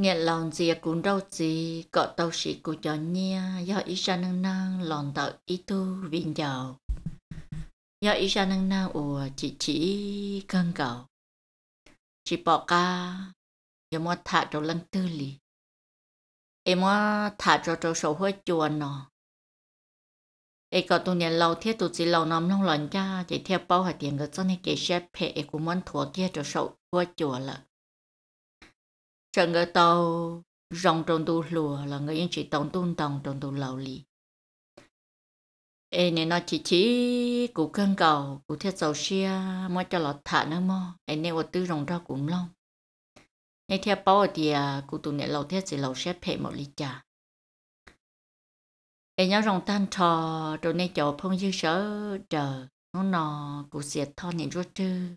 nghe lòng gì cũng đâu gì có tàu sĩ của cho nha do ý ra năng năng lòng tạo ý tu viên giàu do ý ra năng năng ủa chỉ chỉ cân cầu chỉ bỏ ca giờ mua thả trâu lăng tư lì em mua thả trâu trâu sầu hơi chuồn nọ em có tụi nhà lâu thiết tu chỉ lâu năm nông lần cha chỉ theo bao hạt tiền cái cho nên cái xe phe em cũng muốn thua kia trâu sầu hơi chuồn lận chẳng ngờ tàu rong trong tu lùa là người yên chỉ tông tung tông trong tu lầu lì ê nên nó chỉ chỉ cụ cân cầu cụ thiết dầu xia mua cho lọt thả nó mò ê nên ở tư rồng ra cũng long nghe theo bao thì cụ tụ nệ lầu thiết chỉ lầu xếp hệ một ly trà ê nhớ rồng tan trò rồi nên chỗ phong dư sở chờ nó nò cụ xiết thon nhìn rốt trư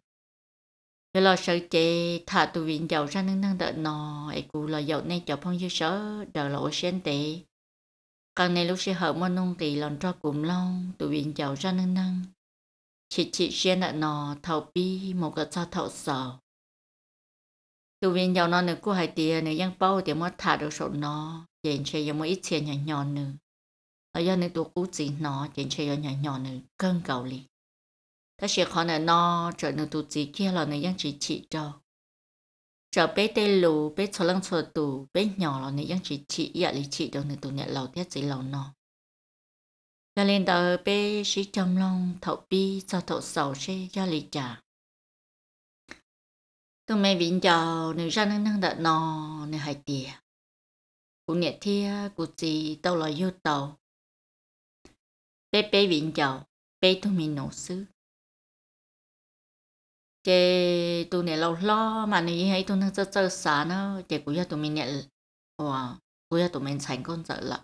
giờ lo sợ chị thả tụ viện giàu ra nâng nâng đợi nò ấy cụ lo dầu nay cho phong dư sớ đợi lộ sen tệ càng này lúc sẽ hợp môn nông kỳ lòng cho cụm long tụ viện giàu ra nâng nâng chị chị sen đợi nò thầu bi một cái sao thầu sợ tụ viện giàu nò nữa cô hai tiền nữa giang bao thì mới thả được sổ nò dành chơi giờ mới ít tiền nhỏ nhỏ nữa ở giờ nữa tụ cú chỉ nó dành chơi nhỏ nhỏ nữa cơn cầu liền ta sẽ khó nè no trở nên tụ chỉ kia là nè yang chỉ chỉ cho trở bé tê lù bé cho lăng cho tù bé nhỏ là nè yang chỉ chỉ ya lý chỉ cho nè tụ nè lầu thiết chỉ lầu no là lên tờ bé sĩ trong lòng thậu bi cho thậu sầu sẽ ya lý trả tụi mày vĩnh cho, nè ra nè năng đợt no nè hai tìa cụ nè thia cụ chỉ tao là yêu tàu bé bé vĩnh cho, bé tụi mình nổ xứ chị tụi này lâu lo mà này hay tụi nó chơi chơi xả nó chị cũng cho tụi mình nhận wow cũng cho tụi mình thành con sợ lắm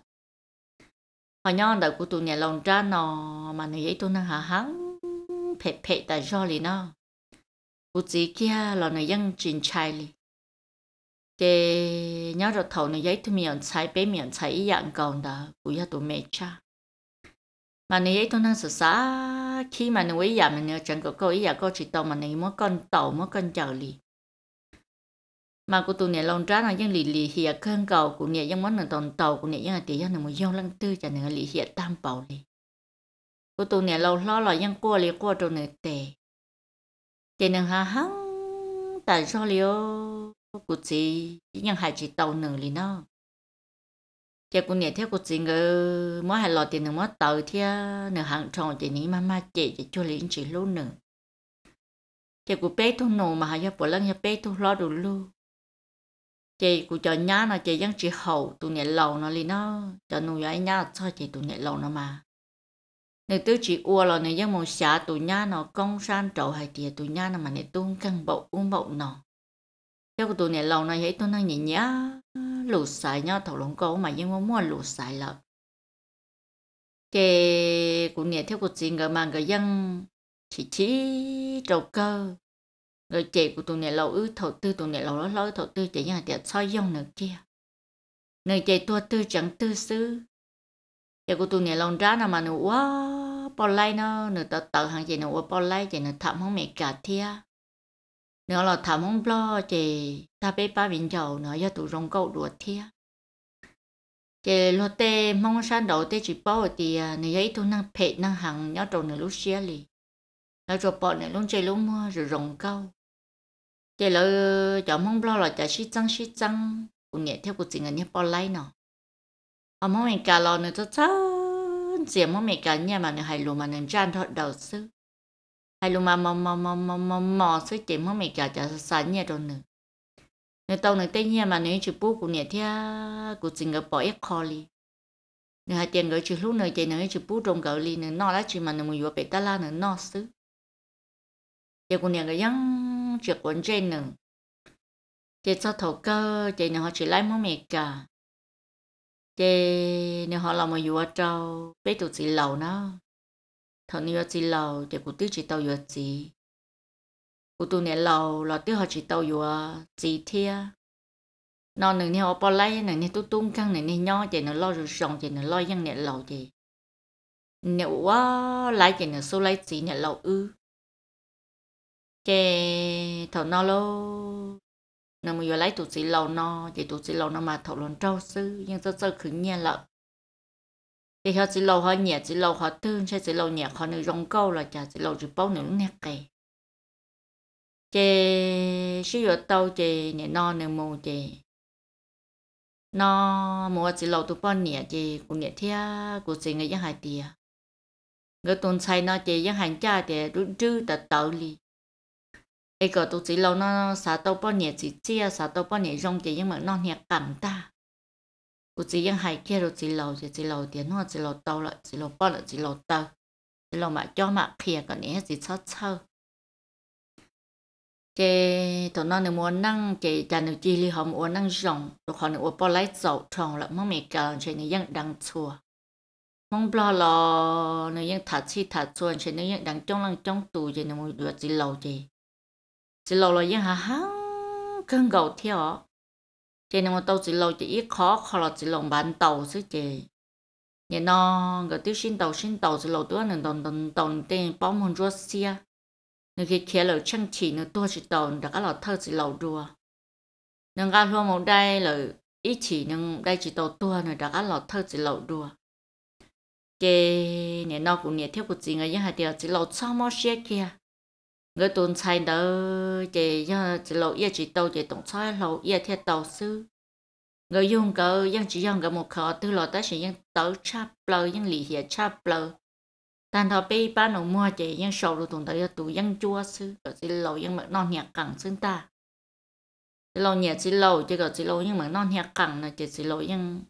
họ nhau đợi của tụi này lâu ra nó mà này ấy tụi nó hả hắn phệ phệ tại do lì nó cũng chỉ kia là này vẫn trình trai đi chị nhớ rồi thầu này giấy tụi mình chạy bé mình chạy dạng còn đó cũng cho tụi mẹ cha mà nãy ấy tôi đang sợ xã khi mà nãy giờ mình nhớ chẳng có câu ý giờ câu chỉ tàu mà nãy muốn con tàu muốn con chở lì mà cô tụi nãy lòng ra nó dân lì lì hiệp cơn cầu của nãy dân món là tàu tàu của nãy dân là tỷ dân là muốn dân lăng tư chả nãy lì hiệp tam bảo lì cô tụi nãy lâu lo là dân qua lì qua rồi nãy tệ tệ nãy hà hăng tại sao liêu cô chỉ dân hai chỉ tàu nửa lì nó chị cũng nhảy theo cuộc chuyện ngờ mỗi hai lọ tiền nữa mỗi tàu thì nửa hàng tròn chị ní mama chị chị cho lính chị luôn nữa chị cũng bé thu nổ mà hai bộ lăng nhà bé thu lo đủ luôn chị cũng cho nhá nó chị vẫn chị hậu tụ nhảy lầu nó liền nó cho nụ vậy nhá cho chị tụ nhảy lầu nó mà nếu tôi chỉ ua là nếu dân một xã tụ nhá nó công san trậu hay thì tụ nhá nó mà nếu tôi căn bộ uống bộ nó yêu của tụi này lâu này vậy tôi năng nhỉ nhá lụt xài nhau thầu lông cổ mà nhưng mà muốn lụt xài lợp cái của này theo của chị người mà người dân chỉ chỉ trầu cơ người chị của tụi này lâu ư thầu tư tụi này lâu lối lối thầu tư chị nhà tiệt soi dông nữa kia nơi chị tua tư chẳng tư sư chị của tụi này lâu ra nào mà nữa quá bao lai nó nữa tờ tờ hàng chị nữa bao lai chị nữa thậm không mẹ cả thia nếu là thả mong lo chị ta bé ba bình chầu nữa giờ tụ rong câu đùa thia chị lo tê mong san đầu tê chỉ bao thì nếu ấy tụ năng pet năng hàng nhớ trồng nữa lúc xia lì nó rồi bỏ nữa lúc chơi lúc mua rồi rong câu chị lỡ chọn mong lo là chả xí trăng xí trăng cũng nhẹ theo cuộc tình anh nhé bỏ lấy nó ở mong mình cả lo nữa cho cháu chị mong mình cả nhà mà nữa hay lùm mà nữa chăn thọ đầu sư hay luôn mà 할로마 뭐뭐뭐뭐뭐뭐 쓸데없는 메가 자산이야 돈은 nếu tao nói tên nhà mà nếu chữ bút của nhà thia của chính cái bỏ ép khó li nếu hai tiền gửi chụp lúc nơi chạy nơi chụp bút trong gửi li nếu nó là chữ mà nếu mua bé ta la nếu nó xứ giờ của nhà cái yăng chụp quần trên nữa chạy cho thầu cơ chạy nếu họ chỉ lấy món mẹ cả chạy nếu họ làm mà vua trâu bé tụi gì lâu nó thằng nhiều chỉ lâu để cụ tiêu chỉ tàu vừa chỉ cụ tu nè lâu là tiêu họ chỉ tàu vừa chỉ thia nó nè nè họ bỏ lấy nè nè tu tung căng nè nè nho chỉ nè lo rồi xong chỉ nè lo giăng nè lâu chỉ nè quá lấy chỉ nè số lấy chỉ nè lâu ư chỉ thằng nó lo nè mà vừa lấy tụ chỉ lâu nó chỉ tụ chỉ lâu nó mà thầu luôn trâu sư nhưng sơ sơ khứ nhẹ lợn thì họ chỉ lâu họ nhẹ chỉ lâu họ thương sẽ chỉ lâu nhẹ họ nữ rong câu là chả chỉ lâu chỉ bao nữ nhẹ cái chị sử dụng tàu chị nhẹ no nữ mù chị nó mùa chỉ lâu tụ bao nhẹ chị cũng nhẹ thia cũng chỉ người dân hải tiề người tuần sai nó chị dân hải cha thì rút trư tật tàu li ấy có tụ chỉ lâu nó sao tàu bao nhẹ chỉ chia sao tàu bao nhẹ rong chị nhưng mà nó nhẹ cảm ta 我只用海切了只老只只老点话只老刀了只老包了只老刀只老嘛椒嘛 kia còn nhé chỉ sao sao chế tụi nó nếu muốn năng chế cha nếu chỉ li họ muốn năng rộng tụi họ nếu bỏ lấy dầu tròn là mong mẹ cả chế nếu ยัง đang chua mong bỏ lo nếu ยัง thả chi thả chua chế nếu ยัง đang trong lăng trong tù chế nên muốn được chỉ lâu chế chỉ lâu là ยัง hà hăng cơn gầu theo chị nó tàu chỉ lâu chỉ ít khó khó là chỉ lòng bán tàu chứ chị nhà nó người tiêu sinh tàu sinh tàu chỉ lâu tuổi nên đồng đồng đồng tiền bao môn rốt xia nên khi kia lâu chăng chỉ nó tua chỉ tàu đã các lọ thơ chỉ lâu đua nên ga luôn một đây là ít chỉ nên đây chỉ tàu tua nên đã các lọ thơ chỉ lâu đua chị nhà nó cũng nhà theo của chị người dân hai tiêu chỉ lâu sao mà xia kia người tuần sai đó chị chỉ lộ yêu chỉ tàu chỉ tổng sai lộ yêu theo tàu sư người dùng cờ dân chỉ dân cờ một khó từ lộ tới chỉ dân tàu chắp lờ dân lì hiệp chắp lờ tàn thọ bê ba nổ mua chị dân sầu rồi tuần tới tụ dân chua sư cờ chỉ lộ dân mực non nhạc cẳng xương ta chỉ lộ nhạc chỉ lộ chỉ cờ chỉ lộ dân mực non nhạc cẳng là chỉ chỉ lộ dân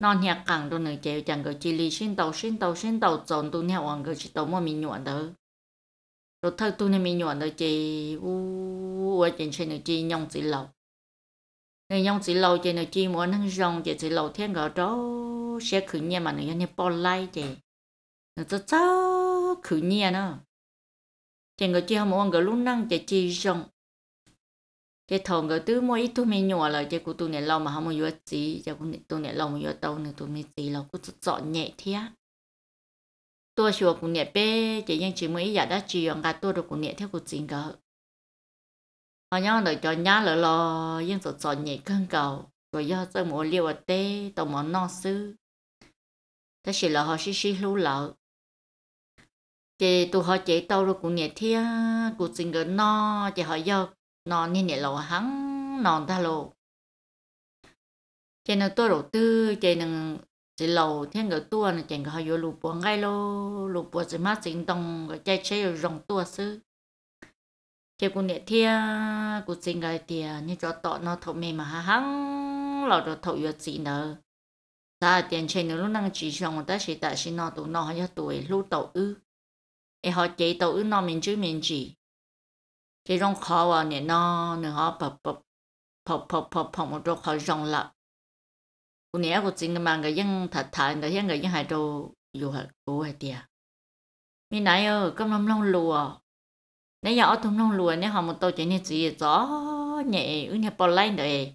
non nhạc cẳng đôi này chị chẳng cờ chỉ lì xin tàu xin tàu xin tàu chọn tu nhau hoàng cờ chỉ tàu mua mình nhuận đó rồi thâu tu nên mình nhọn rồi chị u ở trên trên rồi chị nhông chị lầu này nhông chị lầu chị rồi chị muốn ăn rong chị chị lầu thiên gọi đó sẽ khử nhẹ mà này như bỏ lại chị nó cho cho khử nhẹ nữa chị người chị không muốn người lúc năng chị chị rong cái thằng người tứ mỗi ít tôi mình nhọn là chị của tu này lâu mà không muốn vô chị chị cũng tôi này lâu mà vô tàu này tu mình chị lâu cũng rất nhẹ thiệt tôi chùa cũng nhẹ bé chỉ riêng chỉ mới giờ đã chỉ ông cả tôi được cũng nhẹ theo cuộc chiến cả họ nhau đợi cho nhá lỡ lo nhưng rồi cho nhẹ cơn cầu rồi do tôi muốn liều ở tê tôi muốn no sư thế chỉ là họ xí xí lú lợ Chỉ tụi họ chỉ tao được cũng nhẹ theo cuộc chiến cả no chỉ họ do nó nên nhẹ lầu hắn nòn ta lộ Chỉ nó tôi đầu tư chỉ nó chỉ lầu thiên cái tua này chẳng có hay vô lụp bùa ngay lô lụp bùa gì mát sinh đồng cái chạy chế rồi rong tua sư chế cũng nhẹ thiên cũng sinh cái tiền như cho tọt nó thầu mềm mà hăng lọt rồi thầu vô chỉ nở ta tiền chế nữa lúc năng chỉ xong ta chỉ tại sinh nó tuổi nó hơi tuổi lú tàu ư em họ chế tàu ư nó mình chứ mình chỉ chế rong khó vào nè nó nữa họ bập bập phập phập phập phập một chỗ khó rong lợp cô nhẽ cô chính mà người dân thật thật người hiện người dân hai đồ dù hạt cô hay tiề à? mi nãy ơ cơm nông nông lùa giờ ở thùng nông lùa nãy họ một tô chuyện như gì gió nhẹ ư nhẹ bỏ lấy đời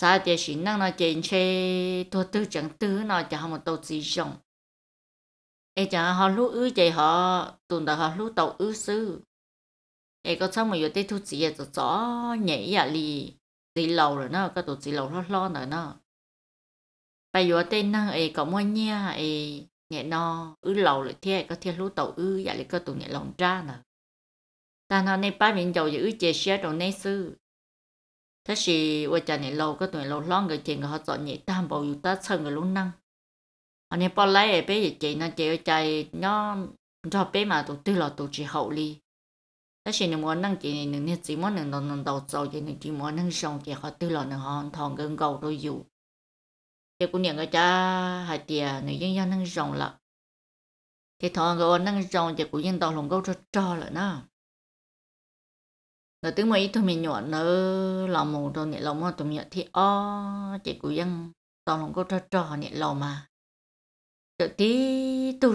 sao tiề xin năng nó chuyện chê thua tư chẳng tư nó chả họ một tô gì rộng ê họ lú ư chạy họ tuần đầu họ lú tàu ư sư ê có xong mà vô tê thu gì gió nhẹ dạ lì gì lâu rồi nó có tụ gì lâu lo lo nữa nó bây giờ tên năng ấy có mua nha ấy nhẹ nó ư lầu lại thế có thiệt lũ tàu ư dạ lại có tụ nhẹ lòng ra nè ta nó nên ba mình giàu giữ chế xe đồ nay sư thế thì vợ chồng nhẹ lâu có tụi lâu lon người chuyện họ chọn nhẹ tam bầu dù ta sân người luôn năng anh em bỏ lấy ấy bé chị nó chị chạy nó cho bé mà tụi tư là tụi chị hậu đi thế thì nếu muốn năng chị này nên chỉ muốn năng đầu đầu sau chị nên chỉ muốn năng xong chị họ tư là năng hòn thằng gần cầu đôi dù thì cũng nhận người cha hai tia người dân dân năng rồng lợ thì thọ người năng rồng thì cũng dân tàu lòng câu cho cho lợ nó người tiếng mấy thôi mình nhọn nó lòng mù rồi nhẹ lòng mà tụi nhẹ thì o chỉ cũng dân tàu lòng câu cho cho nhẹ lòng mà rồi tí tu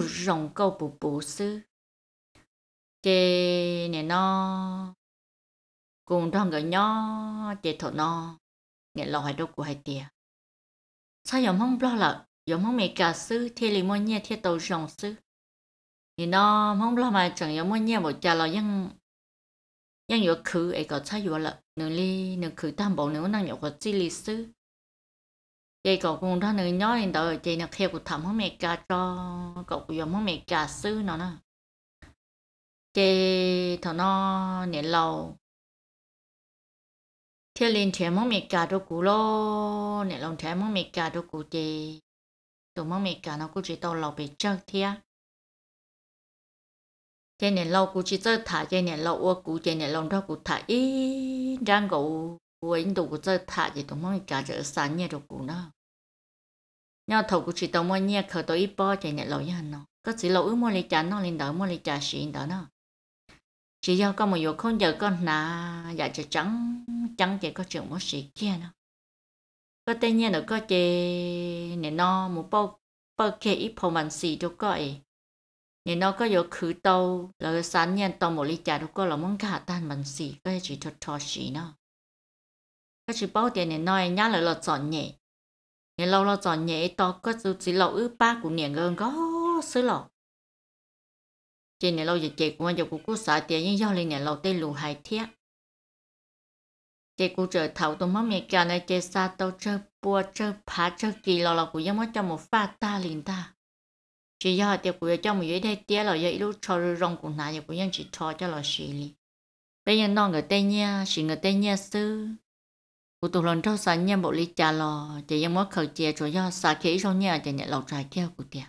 câu bù bù sư thì nè nó cùng thằng người nhỏ chỉ thọ nó nhẹ lòng hai đâu của hai tia sao giống mong lo lợ giống mong mẹ cả sư thì lì mua nhẹ thì tàu rồng sư thì nó mong lo mà chẳng giống mua nhẹ một trà lo ยังยัง有苦哎个差有了，努力努苦担保努能有个智力师。vậy cậu cũng đó nữa nhớ đến đời chị nó theo cuộc thẩm không mẹ cả cho cậu cũng giống không mẹ cả sư nó nè chị thằng nó nè lâu thiên linh thế mong mẹ cả đồ cũ lo nè lòng thế mong mẹ cả đồ cũ gì tụi mong mẹ cả nó cũng chỉ tao lâu bị chân thia thế nè lâu cũng chỉ chơi thả thế nè lâu ô cũ thế nè lòng đó cũng thả ít răng gỗ với đồ cũng chơi thả thế tụi mong mẹ cả chơi sáng nhẹ đồ cũ nó nhau thầu cũng chỉ tao mong nhẹ khởi tao ít bao thế nè lâu như nó có chỉ lâu ước mong lấy chán nó lên đỡ mong lấy chả xịn đỡ nó chỉ do có một yếu không giờ con nà dạ chỉ trắng trắng chỉ có chuyện một sĩ kia nữa, có tên nhiên là có chỉ nên nó một bao bao kia ít phòng bằng sĩ đâu có ấy nên nó có yếu khử tàu là sáng nhiên tàu một ly trà đâu có là muốn cả tan bằng sĩ có chỉ thật thọ sĩ nó có chỉ bao tiền nên nói nhá là lọt chọn nhẹ nên lâu lọt chọn nhẹ to có chỉ lâu ư ba của niệm gần có sứ lọt chị này lâu giờ chị cũng anh giờ cũng cứ sợ tiền nhưng do lên này lâu tê lù hai thiết chị cũng chờ thầu tôi mất mẹ cả này chị xa tao chơi bùa chơi phá chơi kỳ lâu lâu cũng giống mất cho một pha ta liền ta chị do tiền cũng cho một dưới đây tiếc là giờ ít lúc cho rồi rong cũng nãy giờ cũng giống chỉ cho cho là xì liền bây giờ non người tây nha xì người tây nha sư cụ tụ lần trâu sáng nha bộ lý trả lò chị em mất khẩu chè cho do xa khí trong nhà chị nhẹ lâu trái kêu của tiền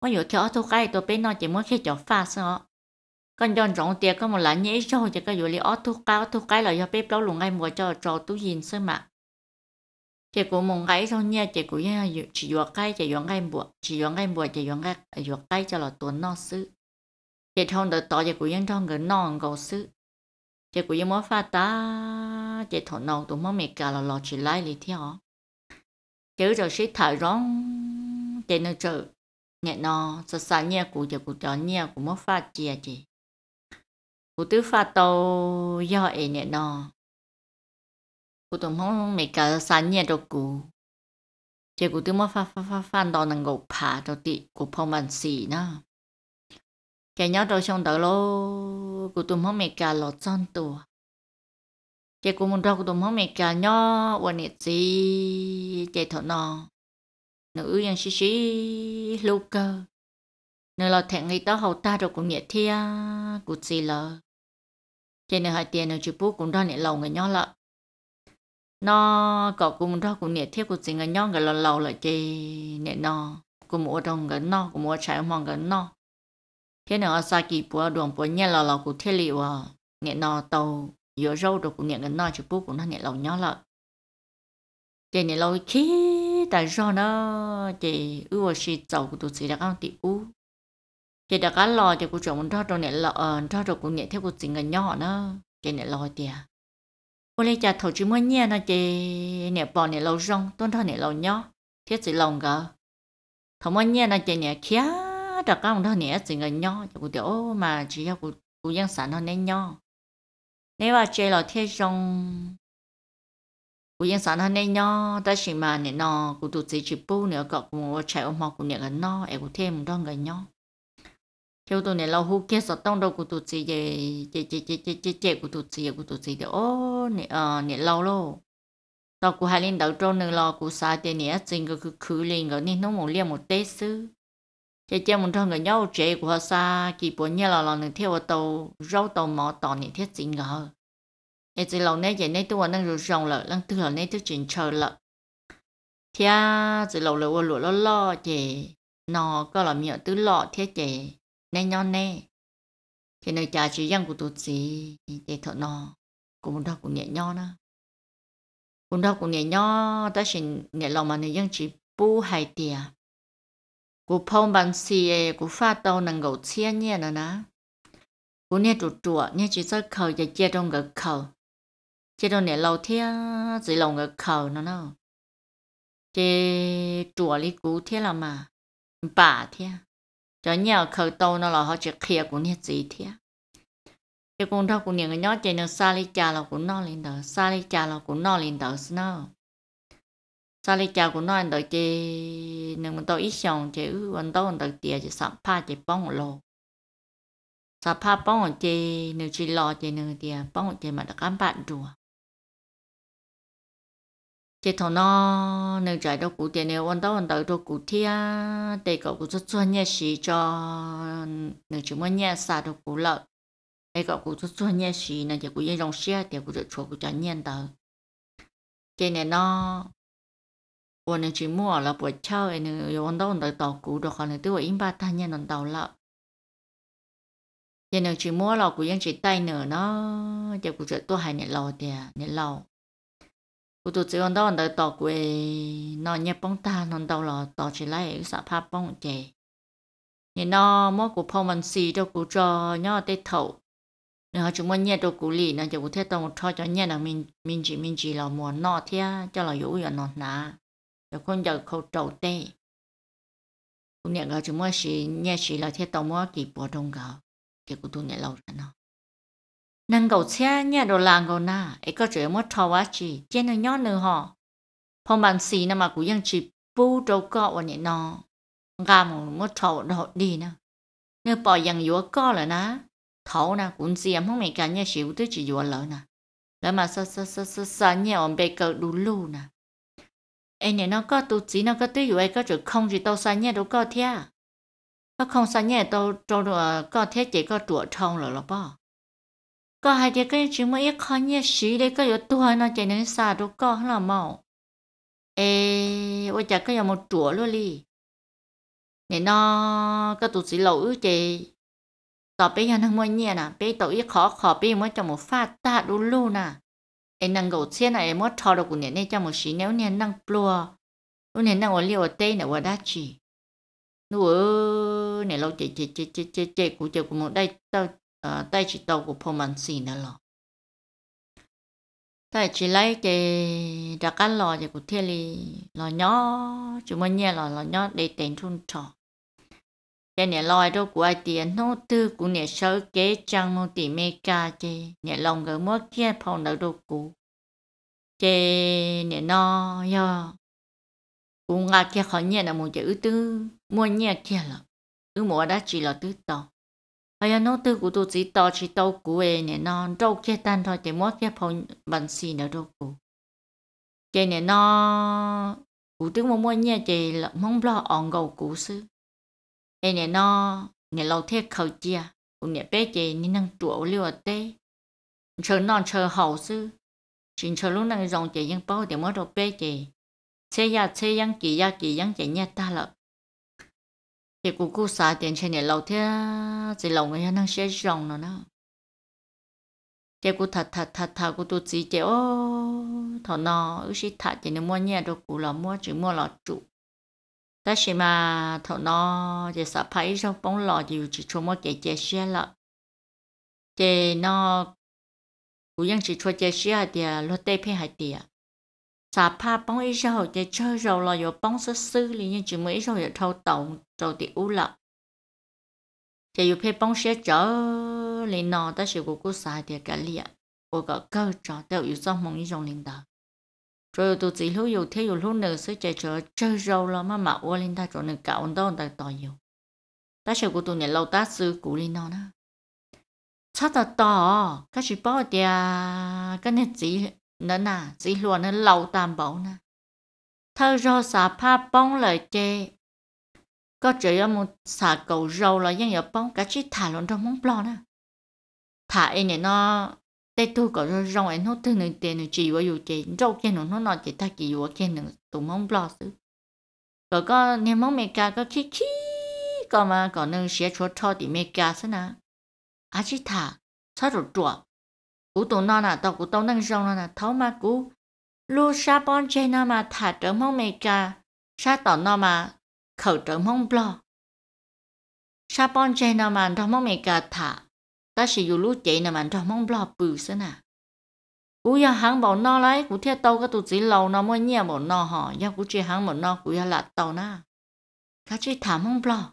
我有条土改多被那节目去叫发生。con don rong tiệt có một lá nhĩ cho chỉ có dụ ở thu cao thu cái là do bếp lâu lùng ngay mùa cho trò tú nhìn sơ mà chỉ của mùng cái trong nhà chỉ của nhà chỉ dụ cái chỉ dụ ngay mùa chỉ dụ ngay mùa chỉ dụ ngay cho là tuần nọ sư chỉ thông được tỏ chỉ của nhà thông người nọ ngầu sư chỉ của nhà phát ta chỉ thọ nọ tụi mới mệt cả là lọ chỉ lại đi theo chỉ rồi sẽ thải rong chỉ nó chờ nhẹ nó sợ sợ nhẹ cụ giờ cụ chó nhẹ cụ mất phát chia chị cụ tứ phát tàu do ấy nhẹ nó cụ tổng không mấy cả sợ nhẹ đâu cụ chị cụ tứ mất pha pha pha phát đó là ngộ phá cho tị cụ phong bản xì nó cái nhớ đâu xong đó lô cụ tổng không mấy cả lọt son tù chị cụ muốn đâu cụ tổng không mấy cả nhớ quan hệ gì chị thọ nó nữ yên xí xí lô cơ nữ lo thẹn người ta hậu ta rồi cũng nhẹ thia cụ gì lợ thì nữ hai tiền nữ chụp bút cũng đo nhẹ lầu người nhỏ lợ nó có cũng đo cũng nhẹ thia cụ gì người nhỏ người lầu lầu lại chị nhẹ nó cũng mua đồng người nó cũng mua trái mong người nó thế nữ sa kỳ bùa đường bùa nhẹ lầu lầu cụ thiết liệu nhẹ à? nó tàu dừa râu rồi cũng nhẹ người nó chụp bút cũng đo nhẹ lầu nhỏ lợ thì nhẹ lầu khí tại do nó chị ưu ở xì chậu của tôi chị đã ăn tỷ u chị đã cá lò thì ờ, à. cô chồng mình thoát rồi nè lọ thoát rồi cũng nhẹ theo cô chị người nhỏ nó chị nè lò tiền cô lấy chả thầu chỉ mới nhẹ nó chị nè bò nè lâu rong tôn thao nè lâu nhỏ thiết chị lòng cả thầu mới nhẹ nó chị nè khía đã cá ông thao nè chị người nhỏ cô tiểu mà chỉ cho cô cô dân sản nó nên nhỏ nếu mà chị là thiết rong กูยังสอนให้เนาะแต่ชิมาเนี่ยเนาะกูดูสิจิปูเนี่ยก็กูใช้อมอกูเนี่ยกันเนาะเอกูเทมต้องกันเนาะเที่ยวตัวเนี่ยเราฮู้เกสต้องเรากูดูสิเจเจเจเจเจเจเจกูดูสิกูดูสิเดี๋ยวโอ้เนี่ยเออเนี่ยเราโลตอนกูหาเล่นเดาโจนึงรอกูสาเดเนี่ยจริงก็คือคือเล่นก็นี่น้องหมูเลี้ยงหมูเตซื้อเจเจมันท้องกันเนาะเจกูหาซากี่ปนเนี่ยเราเราหนึ่งเที่ยวตัวเราตัวหมอตอนเนี่ยเที่ยจริงก็一直落呢，人呢都话能入上了，能得了呢都进车了。天只落了我落了落姐，nó có là miệng tứ lọ thế chị nên nhau nè thì nơi cha chỉ dân của tụi chị để thợ nó cũng đó cũng nhẹ nhau nữa cũng đó cũng nhẹ nhau ta xin nhẹ lòng mà người dân chỉ bu hai tiền của phong bằng xì của pha tàu nâng gầu chia nhẹ nữa nè của nhẹ trụ nhẹ chỉ sợ khẩu và chia trong gật khẩu chế độ này lâu thế chỉ lòng người khẩu nó nó chế chùa lý cú thế là mà bà thế cho nhờ khẩu tàu nó là họ chỉ khía của nhiệt gì thế cái con thao của những nhót chế nó xa lý cha là của nó lên đó xa lý cha là của nó lên đó nó xa lý cha của nó lên đó chế nếu mà tàu ít xong chế ư vẫn tàu vẫn tàu tiền chế sắm pha chế bông lô sắm pha bông chế nếu chỉ lo chế nếu tiền bông chế mà được ăn bát đùa chế thọ nó nên chạy đâu cụ tiền nếu ăn đâu ăn đâu đâu cụ tiền, để cậu cụ chút chút nhẹ xí cho nên chúng mình nhẹ sao đâu cụ lợ để cậu cụ chút chút nhẹ xí nên chỉ cụ yên rong xe để cụ được chỗ cụ cho nhẹ tờ chế này nó quan nên mua là buổi chiều nên ăn đâu ăn đâu tàu cụ được còn nên tôi im ba ta nhẹ ăn đâu lợ chế này mua là cụ yên chỉ tay nữa nó chế cụ chút tôi hay nhẹ lò tiền à, nhẹ cụ tụ chỉ còn đó đợi tỏ quê nó nhẹ bông ta nó đầu lò tỏ chỉ lại sợ pha bông chè nhìn nó mỗi cụ phong mình xì đâu cụ cho nhớ tê thầu nếu chúng mình nhẹ đâu cụ lì nó chỉ cụ thế tông cho cho là mình mình chỉ mình chỉ là mùa nọ thế cho là yếu yếu nọ nà cho con giờ khâu trầu tê cụ nhẹ gọi chúng xì nhẹ xì là thế tông mỗi kỳ bỏ đông gạo cái cụ tụ nhẹ lâu rồi 能够车伢都难个呐，一个就么偷啊去，见到伢呢吼，碰办事那么古样去不都搞我呢喏，俺们么偷那好ดี呢，那保养有搞了呢，偷呢，公司也碰没干伢少都只有了呢，那么说说说说说伢我们被搞撸撸呢，哎呢那个肚子那个都有一个就控制到三伢都搞天，那控三伢都都个搞天这个多长了了吧？có hai đứa cái chúng mới khó nhớ xí đấy có yếu tuổi nó chạy nên xa đâu có hả màu ê ôi chả có một chùa luôn đi nè nó có tụt xí lẩu chị tỏ bé nhà năng mua nhẹ nè bé tao ít khó khó bé mới cho một phát ta luôn luôn nè em năng gấu xe này em mới thò được của nè nên cho một xí nếu nè năng plua lúc nè năng ở liều ở tây nè ở đá chỉ nụ nè lâu chị chị chị chị chị chị của chị của một đây tao Ờ, tại chỉ tàu của phong mạnh xì nè lọ tại chỉ lấy cái đặc cá lò thì của thiên lý lò nhỏ chúng mình nhẹ lò lò nhỏ để tiền thun trò cái nhà lòi đâu của ai tiền nó tư của nhà sớ kế trang nó tỉ mê ca cái nhà lòng gỡ mất kia phòng đỡ đồ cũ cái nhà no yo cũng ngạc kia khỏi nhẹ là một chữ tư mua nhẹ kia là ứ mùa đã chỉ là tứ tàu ai à, nó tư của tôi chỉ tỏ chỉ tàu của em nè nó đâu chết tan thôi chỉ mất cái phong bản xì nữa đâu cụ cái nè nó cụ tướng muốn mua nhà chỉ là mong lo ổn gầu cụ sư em nè nó nè lâu thế khẩu chia cụ bé chỉ nên năng trụ liều tê chờ non chờ hậu sư chỉ chờ lúc này dòng chỉ những bao để mất đâu bé chỉ xe ya xe yang chỉ ya chỉ yang chỉ nhà ta là thì cô cô xả tiền trên nhà lâu thế chỉ lòng người năng sẽ rong nó nè, thì cô thật thật thật thật cô tôi chỉ chơi ô thằng nó ước gì thật thì nó mua nhà đâu cô là mua chỉ mua là chủ ta chỉ mà thằng nó chỉ xả phải trong bóng lò thì chỉ cho mua cái chơi xe là thì nó cũng vẫn chỉ cho chơi xe thì lo tây phe hai tiền สาภาพป้องอีเจ้าจะเชื่อเราเราอยู่ป้องซื้อเลยยังจีมืออีเจ้าอยู่เท่าตองเราติอุละจะอยู่เพื่อป้องเสียเจ้าเลยนอนแต่สิกูกูสายเดียกันเลย我个够着都有做梦一种领导，所以都只路有天有路呢，是在这这肉了嘛嘛，我领导做那搞运动的导游，但是我都年老大是鼓励呢，差得多，可是包的，跟那只。nữa nà dĩ lùa nó lâu tạm bảo nà thơ do xà pha bóng lời chê có chỉ ở một xà cầu râu là dân ở bóng cả chiếc thả luôn trong móng bò nà. thả em này nó tê tu có râu râu ấy nó thương người tiền người chỉ vào dù chị râu kia nó nó chỉ ta chỉ vào kia nó tụ móng bò xứ có có nếu móng mẹ ca có chi chi có mà có nâng xé chúa cho thì mẹ ca xứ nà. à chỉ thả sao rồi chuột cú tổ nó là tàu cú tàu năng rong nó là thấu mà cú lu sa bon chơi mà thả trở mong mẹ cha sa tỏ mà khẩu trở mong blo sa bon chơi nó mà thả mong mẹ thả ta sử dụng lu chạy nó mà thả mong blo bự xí nè cú ya hàng bảo nó lấy cú theo tàu cái tụ chỉ lâu nó mới nhia bảo nó họ ya cú chơi hàng bảo nó cú ya là tàu na cá chơi thả mong blo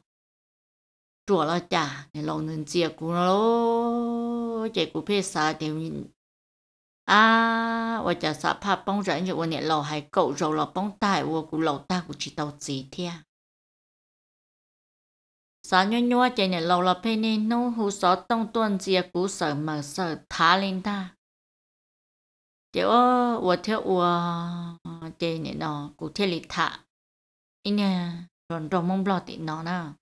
chùa là chả này lòng nên chia cũng nó chạy cũng phê xa thì à và chả sợ 怕 bông rãnh cho này lò hay cậu rồi lò bông tài và cũng lò ta cũng chỉ tàu gì thế sợ nhua nhua chạy này lò là phê nên nó hú sợ tông tuần chia cũng sợ mà sợ thả lên ta chị ơ và theo và chạy này nó cũng theo lịch thả anh nè rồi rồi mong lo tị nó nào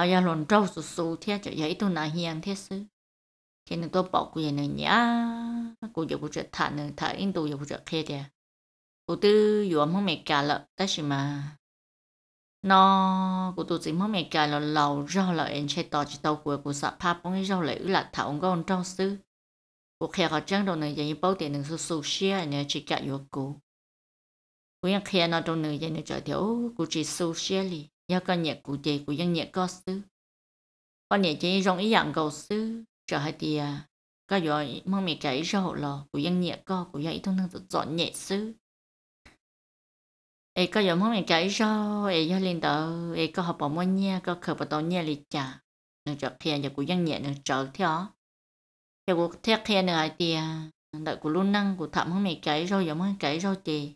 giờ giờ lần trâu sù sù thế cho vậy tôi nói hiền thế sư thế nên tôi bảo quyền này nhá cô giờ cô trở thản này thản anh tôi giờ cô trở kia kìa cô tư vừa mới mẹ cả lợ ta chỉ mà nó cô tôi chỉ mới mẹ cả là lầu rau là anh chơi tỏ chỉ tàu của cô sợ pha bóng cái rau lại là thằng con trâu sư cô khe họ trăng đầu này giờ bao tiền đừng sù sù xia này chỉ cả vừa cô cô yên khe nó trong này giờ nó trở thiếu cô chỉ sù xia liền do con nhẹ cụ chế của dân nhẹ có sư con nhẹ chế rong ý dạng cầu sư trở hai tìa à, có giỏi mong mẹ cái ra hộ lò của dân nhẹ co của dân ý thông thường dọn nhẹ sư ấy có giỏi mong mẹ cái ra ấy do lên tờ ấy có học bảo mua nhẹ có khởi bảo tàu nhẹ lịch trả nó trở kia giờ của dân nhẹ nó trở theo giờ của theo kia nữa hai tìa à, đợi của luôn năng của thảm mong mẹ cái rồi giỏi mong cái rồi chị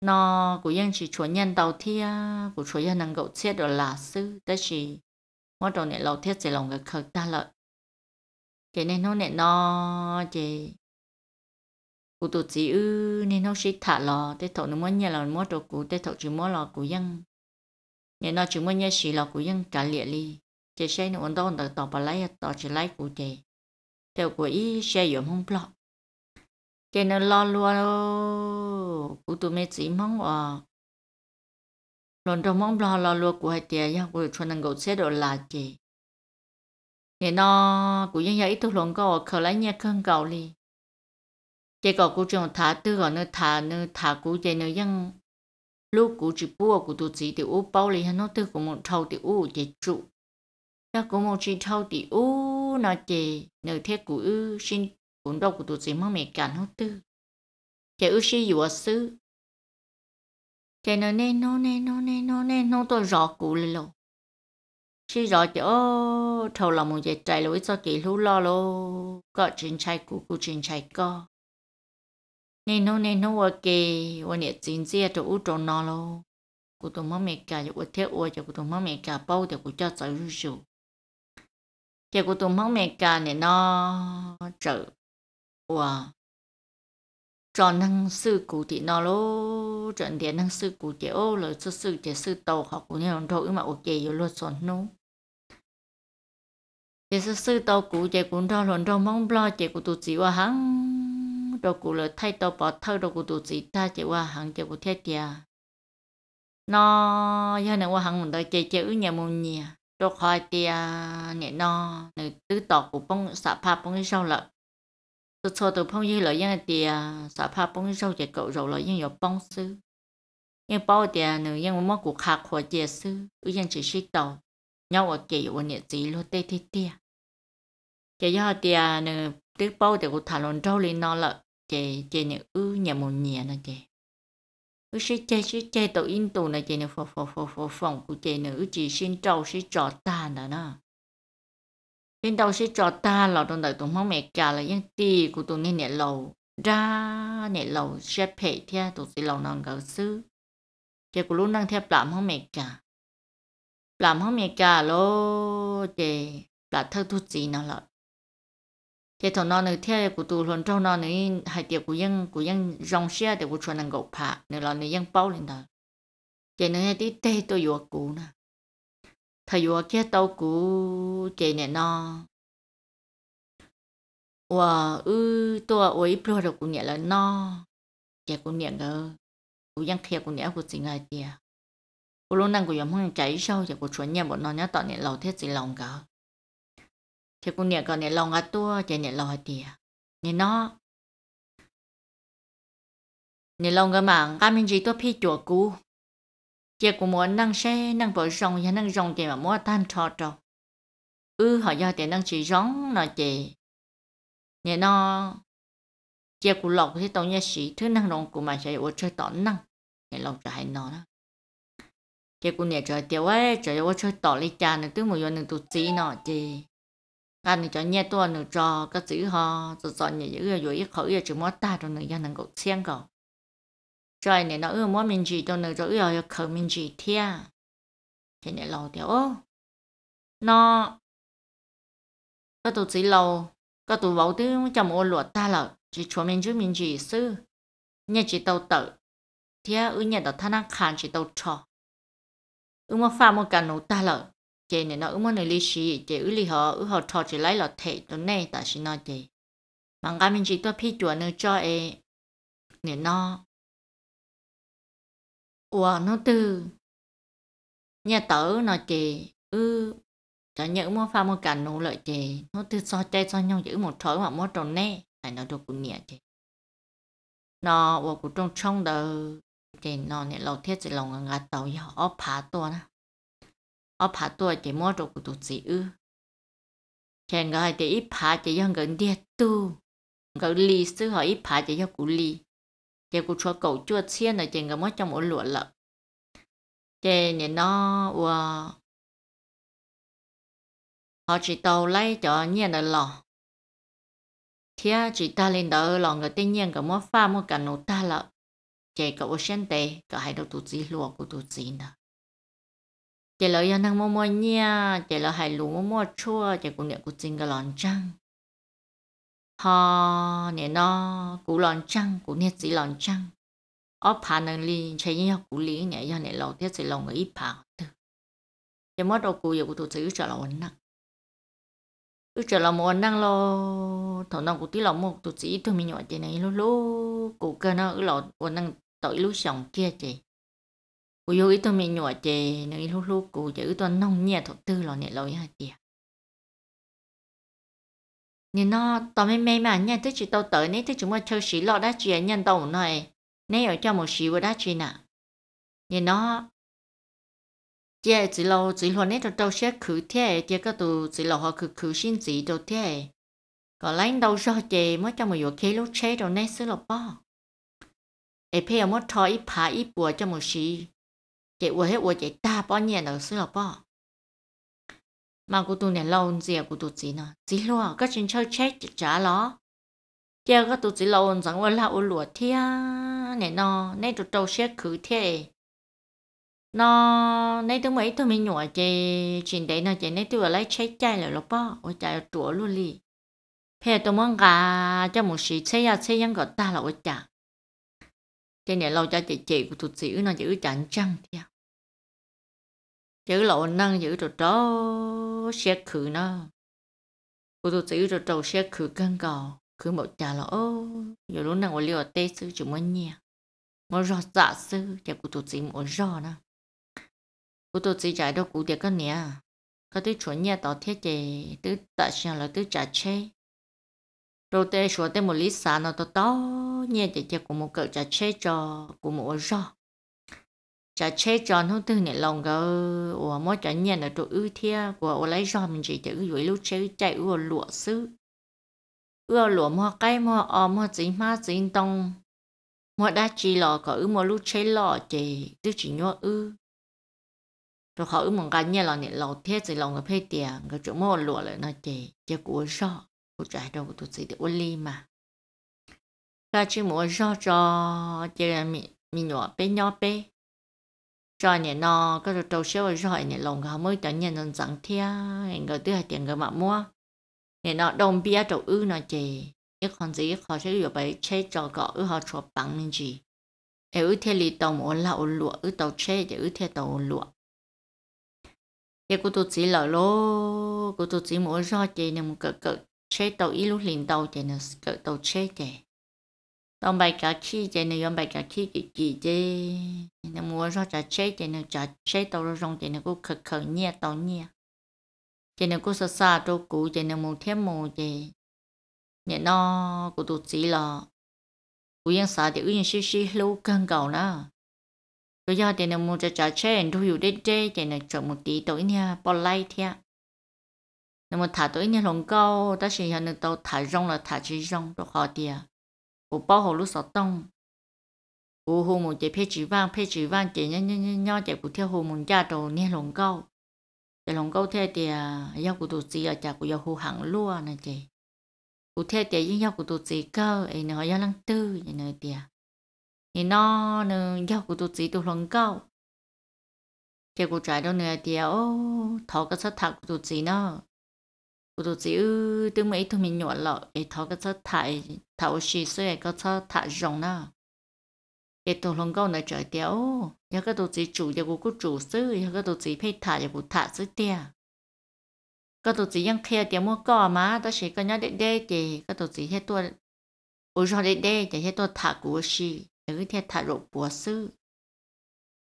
nó cũng dân chỉ chúa nhân đầu tiên của chúa nhân năng gậu chết rồi là sư tức là mỗi đầu này lâu thiết sẽ lòng cái khởi ta lợi cái nên nó này nó chỉ cụ tổ chỉ ư nên nó sẽ thả lò tế thọ nó muốn nhà là mỗi đầu cụ tế thọ chỉ mỗi lò của dân nên nó chỉ muốn nhà chỉ lò của dân cả liệt đi chỉ xây nó ổn đâu ổn tỏ bà lấy tỏ chỉ lấy cụ chỉ theo của ý xây dựng không block cái nó lo luôn đó cụ tôi mới chỉ mong à lần đầu mong lo lo luôn của hai tiệt ya của cho nên gọi xe đồ là chị nên nó cụ như vậy tôi luôn có khờ lấy nhà cơn cầu đi cái có cụ chồng thả tư còn nó thả nó thả cụ chỉ nó vẫn lúc cụ chỉ bua cụ tôi chỉ để u bao liền nó tư cũng một thâu để u để trụ ya cũng một chỉ thâu để u nó chỉ nó thế cụ ư xin cũng đâu của tụi chị mong mẹ cả nó tư chị ưu sĩ dùa sư chị nói nè nó nè nó nè nó nè nó tôi rõ cụ lì lô, chị rõ chị ô thầu lòng một dạy chạy lối cho chị lũ lo lô có chuyện chạy cụ cụ chuyện chạy có, nè nó nè nó ở kì ở nè chính xe cho ưu trộn nó lô cụ tụi mong mẹ cả dùa thế ua cho cụ tụi mong mẹ cả bao thì cụ cho cháu rủ rủ chị cụ tụi mong mẹ cả nè nó trở 哇，chọn năng sư cụ thì nó lô trận địa năng sư cụ chế ô lời sư sư chế sư tàu họ cũng như thôi mà ok rồi luôn sọn nô chế sư tàu cụ chế cũng cho luôn cho mong lo chế cụ tụ chỉ qua hắn đồ cụ lời thay tàu bỏ thơ đồ cụ tụ chỉ ta chế qua hắn chế cụ thế tiệt nó do nên qua hắn mình đợi chế chế ứ nhà mông nhà đồ khỏi tiệt nhẹ nó nè tứ tàu cụ bông sạp pha bông sau lợn tôi cho tôi phong yên lợi yên thì sợ pha bông rau thì cậu rau lợi yên có bông sư yên bao thì nữ yên mất cuộc khạc của chị sư ưu yên chỉ sĩ tàu nhau ở kỳ của nhiệt gì luôn tê tê tê chị do thì nữ tức bao thì cũng thả lồn rau lên nó lợi chị chị nữ ư nhà một nhà nè chị ư sĩ chị sĩ chị tàu in tù nè chị nữ phò phò phò phò phòng của chị nữ chỉ xin trâu sĩ trò ta nè nè ยังเดาใช้จอดตาเราตอนไหนตรงมั่งเมกาเลยยังตีกูตรงนี้เนี่ยเราด่าเนี่ยเราเช็ดเพ่เท่าตรงสิเรานอนกับซื้อเจ้ากูรู้นั่งเท่าปลาห้องเมกาปลาห้องเมกาโลเจปลาเท่าทุจีนั่นแหละเจ้าตรวนอน้นเท่ากูตัวคนเท่านั้นเองให้เดี๋ยวกูยังกูยังร้องเสียแต่กูชวนนั่งกับพระเนี่ยเราเนี่ยยังเป้าเลยนะเจ้าเนี่ยที่เตะตัวอยู่กูนะ thầy vừa kia tàu cũ chạy nè nó và ư tôi ôi pro được cũng nhẹ là nó chạy cũng nhẹ ngờ cũng giang kia cũng nhẹ của chính ai tiệt cô luôn đang của nhóm hông cháy sau chạy của chuẩn nhà bọn nó nhá tao nhẹ lầu thiết gì lòng cả chạy cũng nhẹ còn nhẹ lòng à tua chạy nhẹ lầu tiệt nhẹ nó nhẹ lòng cái mà cái mình chỉ tôi phi chuột cũ chị của muốn năng xe năng vợ rong và năng rong chị mà mua tan trò trò ư họ do chị năng chỉ rong nó chị nhẹ nó chị của lọc thì tao nhớ sĩ thứ năng rong của mà sẽ ở chơi tỏ năng nhẹ lọc cho hai nó đó chị của nhẹ trời tiêu ấy trời ở chơi tỏ lấy cha nữa thứ một giờ nữa tụt gì nó chị anh nữa cho nhẹ tôi nữa cho các chữ họ rồi rồi nhẹ giữ rồi ít khỏi rồi chỉ mua ta rồi nữa ra năng cột xiên cầu rồi nè nó ưa mua mình chỉ cho nó rồi ưa khởi mình chỉ thia thế nè lâu thì ô nó các tụ chỉ lâu các tụ bảo tư chồng ô luật ta là chỉ chúa mình chứ mình chỉ sư nhà chỉ tàu tự thia ư nhà tàu thanh năng khàn chỉ tàu cho, ư mà pha một cả nụ ta là chị nè nó ư mà nửa ly xì chị ư ly họ ư họ cho chỉ lấy là thể tụ này tại xin nó chị mà cái mình chỉ tôi phi chuột nữa cho em nè nó Ủa nó tư Nhà tử nó chì Ừ Chả nhớ mua pha mua cả nụ lợi chì Nó tư so chay so nhau giữ một thối mà mua trồn nè Tại nó được cũng nhẹ chì Nó bộ của trong trong đời Chì nó nhẹ lâu thiết chỉ lòng ngà tàu nhỏ Ó phá tua nè Ó phá tua chì mua đồ của tụt chì ư Chèn gọi thì ít phá chì dân gần điệt tu Gọi lì sư hỏi ít phá chì dân của lì chị cũng cho cậu chưa xiên là chị ngắm trong mỗi lụa lợ chị nhìn nó wow họ chỉ tàu lấy cho nhẹ là lò thì chỉ ta lên đó lò người tên nhiên cả mua pha mua cả nụ ta lợ chị cậu xem tệ cả hai đầu tụt gì lụa của tụt gì nữa chị lỡ yên năng mua mua nhẹ, chị lỡ hai lũ mua mua chua chị cũng nhận của chính cái lòn trăng họ nè nó cú lòn trăng cú nét gì lòn trăng ở phà nâng li chạy nhau cú lý nè do nè lầu thiết gì lầu người ít phà từ giờ mất đầu cú giờ cú tụt chữ trở lầu năng cứ trở lòn một năng lo thằng nào cú tí lòn một tụt chỉ tụi mình nhỏ chị này lú lú cú cơ nó cứ lòn một năng tội lú sòng kia chị cú vô ít tụi mình nhỏ chị này lú lú cú chữ tôi nông nhẹ thuộc tư lầu nè lầu nha chị nhìn nó tao mới may mà nhận thức chỉ tao tới nên thức chúng mà chơi xí lọ đã chuyện nhận tao này nên ở trong một xí vừa đã chuyện nè nhìn nó giờ chỉ lâu chỉ luôn nên tao sẽ khử thế giờ cái tụ chỉ lâu họ cứ khử xin gì đâu thế còn lãnh đâu cho chị mới trong một vụ khi lúc chế rồi nên xí lọ bao ai phải ở mất thọ ít phá ít bùa trong một xí chị vừa hết vừa chị ta bao nhiêu đâu xí lọ bao mà cô tụi này lâu gì à cụ tụi gì nè chỉ lo các chuyện chơi chết trả lo giờ các tụi chỉ lâu rằng ôn là ôn lụa thia này nó nay tụi trâu xe khử thế nó nay tụi mấy tụi mình nhỏ chơi chuyện đấy nó chơi nay tụi lấy chết chạy rồi lộc bao ôi chạy chỗ luôn đi phe tụi mong cả cho một sĩ xe ya xe yang gọi ta là ở chạy cái này lâu cho chị chị của tụi chỉ nó chỉ chẳng chăng thiệt giữ lộ năng giữ cho đó xe khử nó cô tôi giữ cho trâu xe khử căng cò khử một trà là ô giờ lúc nào liều tê sư chúng mới nhẹ mỗi rõ dạ sư thì cô tôi giữ một rõ nữa cô tôi giữ chạy đâu cụ tiệc cái nè có thứ chuẩn nhà tao thiết gì tứ tại sao là tứ trả chê rồi tê xuống tê một lý sản nó to to nhẹ chỉ chỉ của một cỡ trả chê cho của một rõ chả chế cho nó từ này lòng cái ủa mỗi chả nhận là chỗ ưu thia của ủa lấy giò mình chỉ chả ư dưới lúc chế chạy ủa lụa sư ủa lụa mua cây mua o mua chỉ ma chỉ tông mua đá chỉ lò có ư mua lúc chế lò chỉ tư chỉ nhua ư rồi họ ư mong cái nhận là này lòng thiết chỉ lòng cái phê tiền cái chỗ mua lụa lại nó chỉ chỉ của giò của trái đâu của tôi chỉ để ủa li mà ta chỉ mua giò cho chỉ là mình mình nhỏ bé nhỏ bé cho nên nó có cái đầu xíu rồi nên lòng họ mới tự nhiên nên dẫn thia nên người tư hai tiền người mà mua nên nó đông bia đầu ư nó chè ít con gì họ sẽ được bảy chế cho gõ ư họ cho bằng mình gì ở ư thế lì tàu muốn là lụa ư tàu chế thì ư thế tàu lụa cái cô tôi chỉ là lô cô tôi chỉ muốn cho chè nên một cỡ cỡ chế tàu ít lúc liền tàu chè nên cỡ tàu chế chè tông bài cả chi chạy này yon bài cả chi cái gì chứ nên mua cho chả chế chạy này chả chế tàu rồi rong chạy này cũng khờ khờ nhẹ tàu nhẹ chạy này cũng sợ xa đâu cũ chạy này mua thêm mua chạy nhẹ nó cũng tụt gì là cũng yên xả thì yên xí xí lâu căng cầu nữa rồi giờ chạy này mua chả chả chế đâu hiểu đến chế chạy này chọn một tí tàu nhẹ bỏ lại thế nên mà thả tàu nhẹ lồng câu ta chỉ hiện được tàu thả rong là thả chỉ rong đâu khó tiền 我包好路少动。我后母姐配置饭，配置饭姐 nhau nhau nhau 姐 cụ theo hồ môn gia đồ nè lồng câu. Chị lồng câu theo thì giao cụ tụt gì ở chả cụ giao hồ hẳn lúa nè chị. Cụ theo thì những giao cụ tụt gì cơ, ấy nó giao lăng tư, ấy nó thì thì nó nè giao cụ tụt gì tụt lồng câu. Chị cụ trái đâu nè thì ô, thọ cái sát thạc cụ tụt gì nó. 我都只对每一头面软了，一头个车太头细碎个车太容了，一头龙高呢在掉，一个都只煮一个个煮丝，一个都只配塔一个塔子掉，个都只样开点么高嘛，但是个伢得得的，个都只些多，我说得得这些多塔古是，有一天塔肉博丝，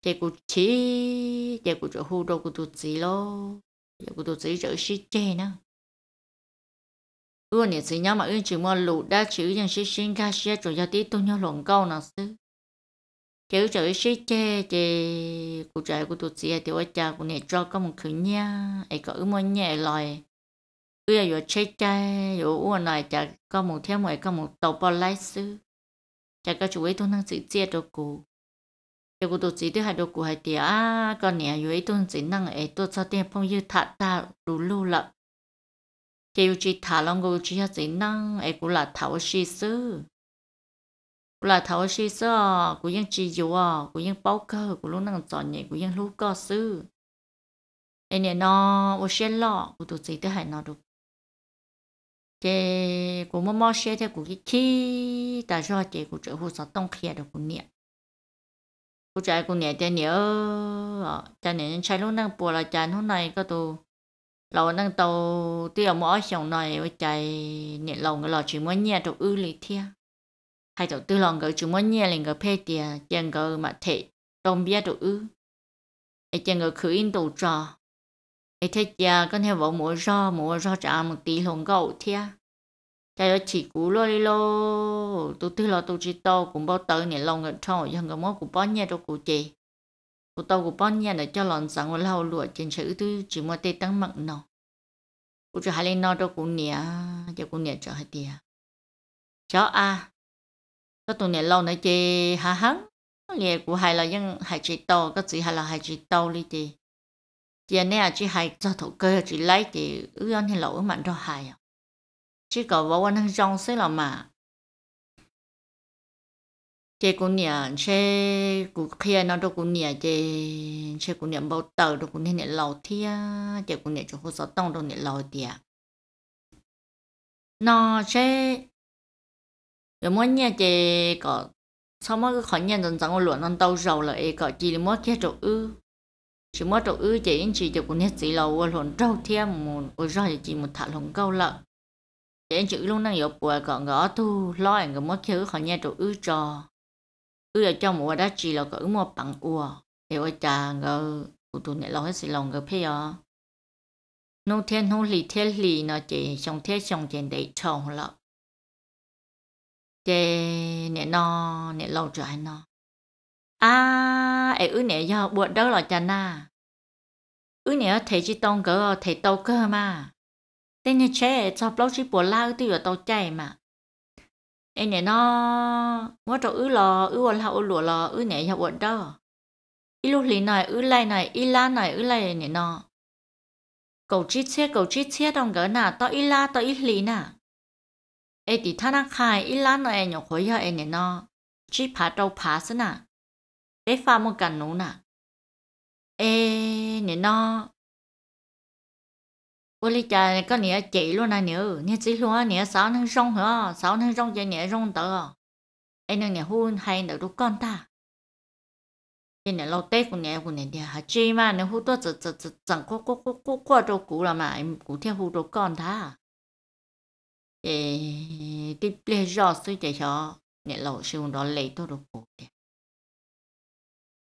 这个吃，这个就好多个都只咯，这个都只就是这呢。luôn nhỉ sĩ nhau mà ưng chữ mà lụ đa chữ dân sinh ca xe rồi ra tí tôi nhau lộn câu nào sư chữ chữ sĩ chê chê cụ trời của tụt xe thì ôi cha của nè cho có một khử ấy có muốn nhẹ lời ưa giờ chê chê giờ uống này chả có một theo mọi có một tàu bao lái sư chả có chủ ấy tôi năng sự chia đồ cụ giờ cụ xe thì hai đồ cụ hai tía con nè giờ ấy tôi năng sự tôi cho tiền phong như thả ta đủ lưu kêu chỉ thả lòng ngô chỉ hết năng ấy cũng là thảo sĩ sư cũng là thảo sĩ sư cũng ยัง chỉ cũng à cũng ยัง bao cơ cũng lúc năng chọn nhẹ cũng ยัง lúc có sư ấy nè nó ô xe lọ cũng tụt gì tới hại nó được chị cũng mơ mơ xe theo cũng cái chi tại sao chị cũng trở hồ sơ tông kia được cũng niệm cũng chạy cũng niệm thế nhớ cho nên chạy lúc năng bùa là chạy hôm nay có tụt lâu nâng tàu tiêu mỏ xong này với chạy nhện lòng cái lò chỉ muốn nhẹ tàu ư lì thia hay tàu tư lòng cái chỉ muốn nhẹ lên cái phê tiề chẳng cái mà thể đông biết tàu ư ai chẳng cái khử in tàu trò ai thấy cha con theo vợ mua rau mua rau trả một tí lòng gạo thia chạy cho chỉ cú lô đi lô tôi tư lo tôi chỉ tàu cũng bao tới nhện lòng cái trâu chẳng cái mỏ cũng bao nhẹ tàu cụ chị của tàu của bọn nhà để cho lòn sáng của lâu lụa trên sự tư chỉ mua tê tăng mặn nó của cho hai lên nó đâu cũng nhẹ cho cũng nhẹ cho hai tia chó a cho tụi này lâu nữa chê hà hắn lìa của hai là dân hai chỉ tàu có chỉ hai là hai chỉ tàu đi chê chê nè à, chỉ hai cho thổ cơ chỉ lấy chê ư ăn thì lẩu mặn cho hai à. chỉ có vào anh trong sẽ là mà chế cũng nhà chế cũng kia nó đâu cũng nhà chế chế cũng nhà bao tờ đâu cũng nhà lâu thia chế cũng nhà chỗ hồ sơ tông đâu nhà lâu thia nó chế rồi mỗi nhà chế có sau mỗi cái khoản nhà dần dần luận nó tàu dầu là ấy có chỉ mỗi thiết chỗ ư chỉ mỗi chỗ ư chế anh chị chỗ cũng nhà chỉ lâu luận trâu thia một ôi rồi chỉ một thả lồng câu lợn chế anh chị luôn đang yếu bùa còn gõ thu lo anh cái mỗi thiếu khỏi nhà chỗ ư trò cứ là trong mùa đã chỉ là cỡ mua bằng ua để ôi chà ngờ cụ tụ này lo hết xì lòng ngờ phê à nông thiên hôn lì thiên lì nó chỉ trong thế trong trên để trồng lợ để nè nó nè lâu anh nó à ấy ư nè do buồn đâu là chà na ư nè thầy chỉ tông cỡ thầy tàu cơ mà tên như thế cho lâu chỉ buồn lao tiêu là tàu chạy mà em nè nó ngó trâu ư lò ư quần hậu lụa lò ư nè hậu quần đó ít lúc lì này ư lai này ư la này ứ lai nè nó cầu chi chết cầu chi chết đồng gỡ nà to ư la to ư lì nà em thì thằng nắc khai ít la này nhọc khối hậu em nè nó chỉ phá trâu phá xí nà để pha một cành nụ nà em nè nó 我哩家个你姐 luôn à nhiều 你 chỉ luôn à nhiều ừ, sáu tháng rong hả sáu tháng rong cho nhiều rong tờ anh à? nè hôn hay nè con ta cái nè lâu tết của nè của nè đi hả chi mà nè hú tôi chật chật chật chẳng có có có có có đâu cũ là mà cũ theo hú đu con ta để đi play suy cho nè lâu siêu đó lấy tôi đu cũ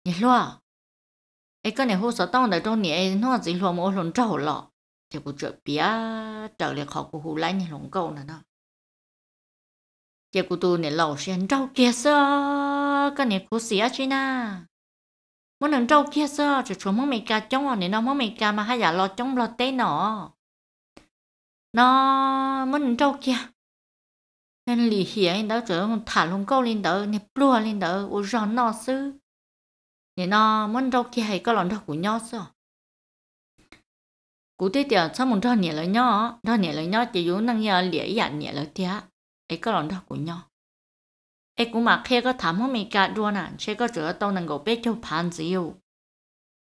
đi lo cái nè hú sợ tao nè trong nè nó chỉ lo mỗi lần trâu lọ thì bộ trợ bia trở lại khó của hù lại lồng câu nè nó thì cô tu nè lầu trâu kia sơ cái nè cô xía chứ na mỗi trâu kia sơ chỉ chuẩn mỗi mấy ca chống rồi nó mỗi mấy ca mà hai giả lo chống lo té nọ nó mỗi lần trâu kia nên lì hiền lên đó trở thả lồng câu lên đó nè plua lên đó ôi giòn nọ sư nó mỗi trâu kia hay có lòng đó của nhau cụ thể thì sao muốn cho nhẹ lời nhỏ cho nhẹ lời nhỏ chỉ yếu năng nhờ lĩa yạt nhẹ lời thia ấy có lòng đó của nhỏ ấy cũng mà khi có thảm không mình cả đua nè sẽ có chỗ tao năng 够 biết cho phản dữ yêu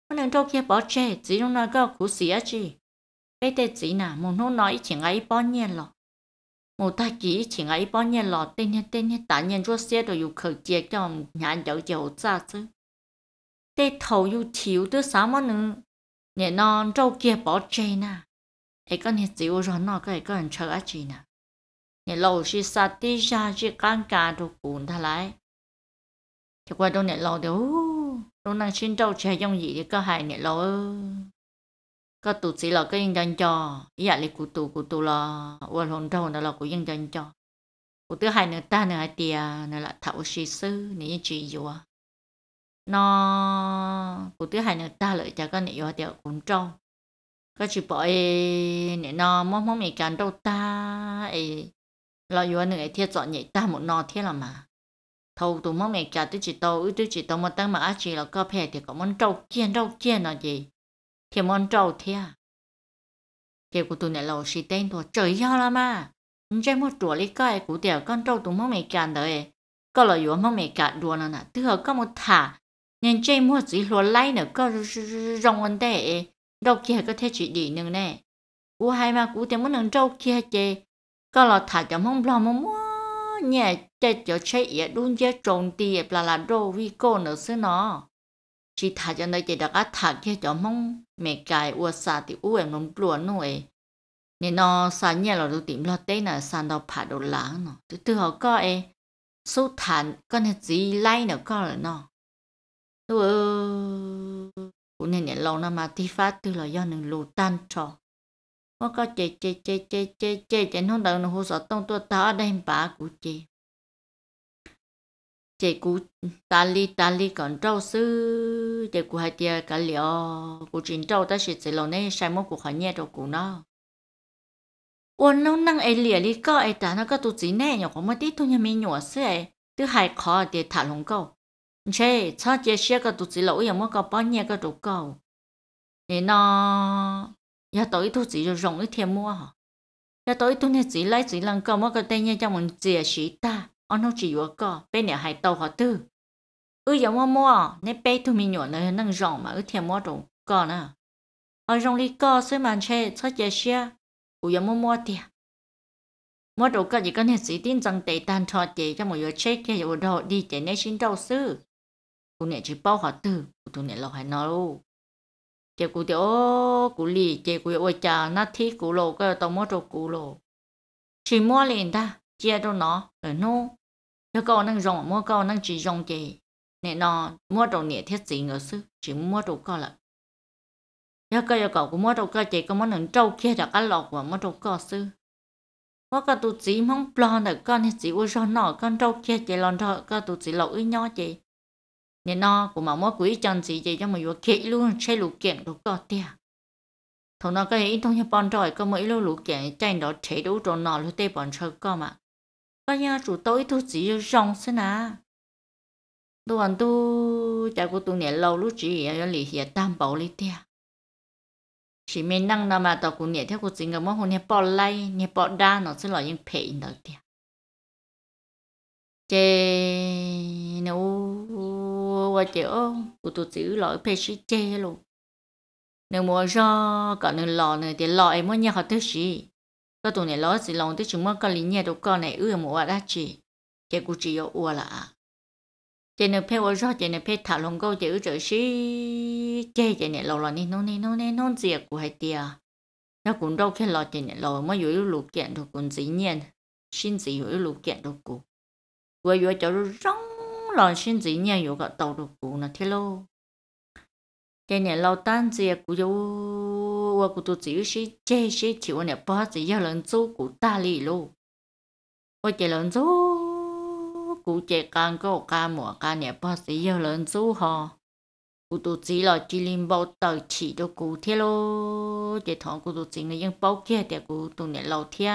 nó năng cho kia bỏ che chỉ nó có cú xí chi cái tên chỉ nè muốn nó nói chuyện ấy bao nhiêu lọ một ta chỉ chuyện ấy bao nhiêu lọ tên hết tên hết tạ nhiên cho xe rồi yêu khởi chia cho nhà đỡ chiều ra chứ tên thầu yêu thiếu tới sáu món nữa nhẹ non trâu kia bỏ chê na ấy con nhẹ chỉ rồi nó cái con chờ á chị na nhẹ lâu chỉ sa tí ra chỉ căng cả đồ cuốn thay lại thì qua đâu nhẹ lâu thì đâu năng xin trâu chè trong gì thì có hại nhẹ lâu có tụ chỉ là cái yên chân cho ý dạ là cụ tụ cụ tụ là uẩn hồn trâu nó là cụ yên chân cho cụ thứ hai nữa ta nữa hai tia nữa là thảo sĩ sư nữa như chị rồi nó cụ thứ hai nữa ta lợi cho con này yêu tiểu cũng trâu có chỉ bỏ nè nó mong mong mẹ cản đâu ta ấy lo yêu nữa thiết chọn nhảy ta một nó thiết là mà thâu tụ mong mẹ cả tôi chỉ tàu tôi chỉ tàu một tăng mà á chỉ là có phải thì có món trâu chiên trâu chiên là gì thì món trâu thế à thì của tụi này lâu xí tên thua trời do là mà trên một chùa lý coi của tiểu con trâu tụ mong mẹ cản đấy có là yêu mong mẹ cản đùa nó nè tức là có một thả nên chơi mua chỉ lúa lấy nữa có rong vấn đề đâu kia có thể chỉ đi nữa nè cú hai mà cú thì muốn nâng đâu kia chơi, có là thả cho mong lo mong mua nhà chơi cho chơi ý đun chơi trồng tiền là là đồ vi cô nữa xứ nó chỉ thả cho nơi chỉ đặc thả kia cho mong mẹ cài ua xà thì u em nông lúa nổi nên nó xà nhà là đồ tìm lo tê nè xà nó phá đồ lãng nó từ từ họ coi số thản con gì lấy nữa coi là nó tu ờ, cũng nên lâu năm mà thi phát từ là do nương lù tan trò nó cái chê chê chê chê chê chê chê nó đầu nó hồ sợ tông tôi ta đem đây bà của chê chê cú ta li ta li còn trâu sư chê cú hai tia cả liệu cú chín trâu ta sẽ chỉ lâu nay sai mốt cú khỏi nhẹ cho cú nó ôn nó năng ấy lìa li có ấy nó có tu chỉ nè nhỏ có mất tí thôi mình nhỏ sữa ấy từ hai khó thả lồng câu chế cho chế xe cái tụt chỉ lỗi mà có bao nhiêu cái đủ cầu thì nó giờ tối tụt chỉ rồi rộng ít thêm mua hả giờ tối tụt này chỉ lấy chỉ lần cầu mới cái tên nhau trong mình chia sĩ ta anh không chỉ vừa có bên này hai tàu họ tư ư giờ mua mua nên bé tụi mình nhỏ này nâng rộng mà cái thêm mua đủ có nè ở rộng đi có xui mà chế cho chế xe ư giờ mua mua tiền mua đồ cái gì cái này chỉ tin rằng tệ tan cho chị cho mọi người check cái đồ đi chị nên xin đầu sư cô nè chỉ bao họ từ cô tụi nè lâu hay nói luôn chị cô thì ô cô lì chị cô ôi cha nát thi cô lộ cái tao mua cho cô lộ chỉ mua liền ta chia cho nó ở nô nó cậu năng rong mua cậu năng chỉ rong chị nè nó mua đồ nè thiết gì ngờ sư chỉ mua đồ cậu là nó cậu cho cậu cũng mua đồ cậu chị có món nướng trâu kia đã ăn lọt và mua đồ cậu sư có cái tụi chị mong plon được con thì chỉ ôi cho nó con trâu kia chỉ lon thợ cái tụi chị lậu ý nhau chị nên nó cũng mà mỗi quý chân gì vậy cho mà vừa kỹ luôn chơi lũ kiện đồ có tiền thổ nó cái ít thông như bọn rồi có mấy lô lũ kiện tranh đó chế đủ rồi nó lũ tê bọn chơi có mà có nhà chủ tối thu chỉ rong xin à tôi ăn tu chả của tôi nhảy lâu lúc chỉ ở lì hiện tam bảo lì tiền chỉ mình năng nào mà tao cũng nhảy theo của chính cái món hồn nhảy bỏ lại, nhảy bỏ đa nó sẽ là những phe đó tiền chế nó xua chị ô cụ tụt giữ lỗi phê sĩ chê luôn nếu mua ra cả nên lò nữa thì lò em muốn nhà họ thứ gì có tụi này lò gì lòng thứ chúng mất có lý nhà đồ con này ưa mua đã chị chị cũng chỉ có ua là chị nên phê mua ra chị nếu phê thả lòng câu chị ở chỗ sĩ chê chị này lò lò nên nôn nên nôn nên nôn gì của hai tiề nó cũng đâu khi lò chị này lò mới yếu lục kiện đồ cũng gì nhiên xin gì yếu lục kiện đồ cụ vừa vừa cháu rong tàu được 来先子呢有个道路古呢铁路，今年老单子也古有我古都只有些这些几万的包子要人走古大力路，我这人走古这干个干么干的包子要人走哈。cụ tổ chỉ là chỉ liên bao tờ chỉ đồ cụ thế lô để thằng cụ tổ chỉ người dân bao kia để cụ tổ này lâu thia